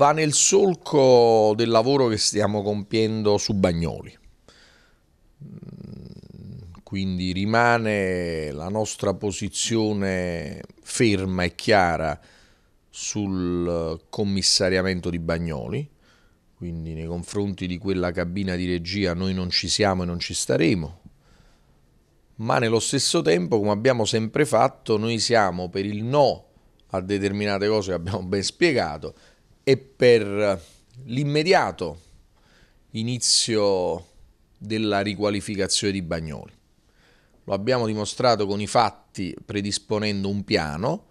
va nel solco del lavoro che stiamo compiendo su Bagnoli. Mm, quindi rimane la nostra posizione ferma e chiara sul commissariamento di Bagnoli, quindi nei confronti di quella cabina di regia noi non ci siamo e non ci staremo, ma nello stesso tempo, come abbiamo sempre fatto, noi siamo per il no a determinate cose che abbiamo ben spiegato e per l'immediato inizio della riqualificazione di Bagnoli. Lo abbiamo dimostrato con i fatti predisponendo un piano,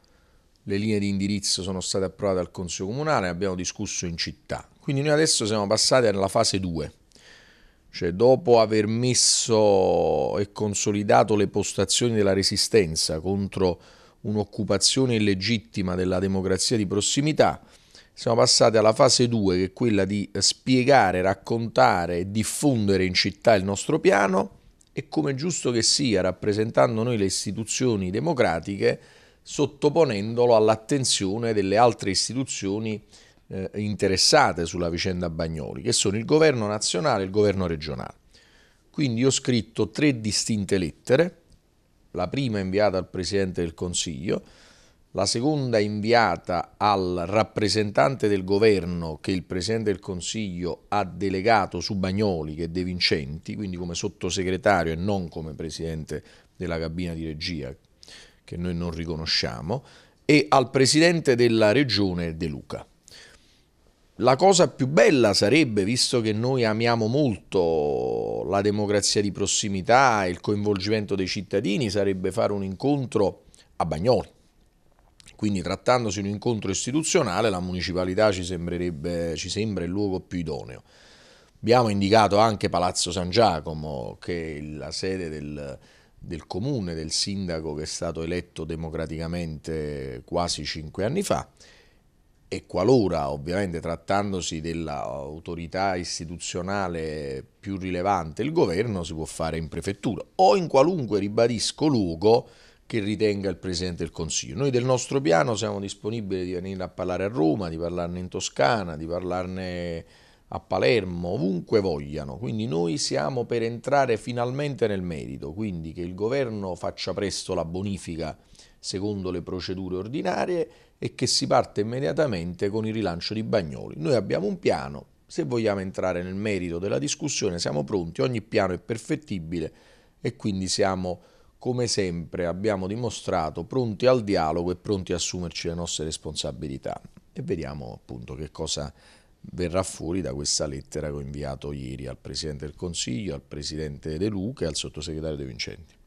le linee di indirizzo sono state approvate al Consiglio Comunale, abbiamo discusso in città. Quindi noi adesso siamo passati alla fase 2, cioè dopo aver messo e consolidato le postazioni della resistenza contro un'occupazione illegittima della democrazia di prossimità, siamo passati alla fase 2 che è quella di spiegare, raccontare e diffondere in città il nostro piano e come giusto che sia, rappresentando noi le istituzioni democratiche, sottoponendolo all'attenzione delle altre istituzioni eh, interessate sulla vicenda Bagnoli, che sono il governo nazionale e il governo regionale. Quindi ho scritto tre distinte lettere, la prima inviata al Presidente del Consiglio, la seconda inviata al rappresentante del governo che il Presidente del Consiglio ha delegato su Bagnoli che è De Vincenti, quindi come sottosegretario e non come Presidente della cabina di regia, che noi non riconosciamo, e al Presidente della Regione De Luca. La cosa più bella sarebbe, visto che noi amiamo molto la democrazia di prossimità e il coinvolgimento dei cittadini, sarebbe fare un incontro a Bagnoli quindi trattandosi di un incontro istituzionale la municipalità ci, ci sembra il luogo più idoneo. Abbiamo indicato anche Palazzo San Giacomo, che è la sede del, del, comune, del sindaco che è stato eletto democraticamente quasi cinque anni fa e qualora ovviamente trattandosi dell'autorità istituzionale più rilevante il governo si può fare in prefettura o in qualunque, ribadisco, luogo che ritenga il Presidente del Consiglio. Noi del nostro piano siamo disponibili di venire a parlare a Roma, di parlarne in Toscana, di parlarne a Palermo, ovunque vogliano. Quindi noi siamo per entrare finalmente nel merito, quindi che il governo faccia presto la bonifica secondo le procedure ordinarie e che si parte immediatamente con il rilancio di Bagnoli. Noi abbiamo un piano, se vogliamo entrare nel merito della discussione siamo pronti, ogni piano è perfettibile e quindi siamo come sempre abbiamo dimostrato pronti al dialogo e pronti a assumerci le nostre responsabilità. E vediamo appunto che cosa verrà fuori da questa lettera che ho inviato ieri al Presidente del Consiglio, al Presidente De Luca e al Sottosegretario De Vincenti.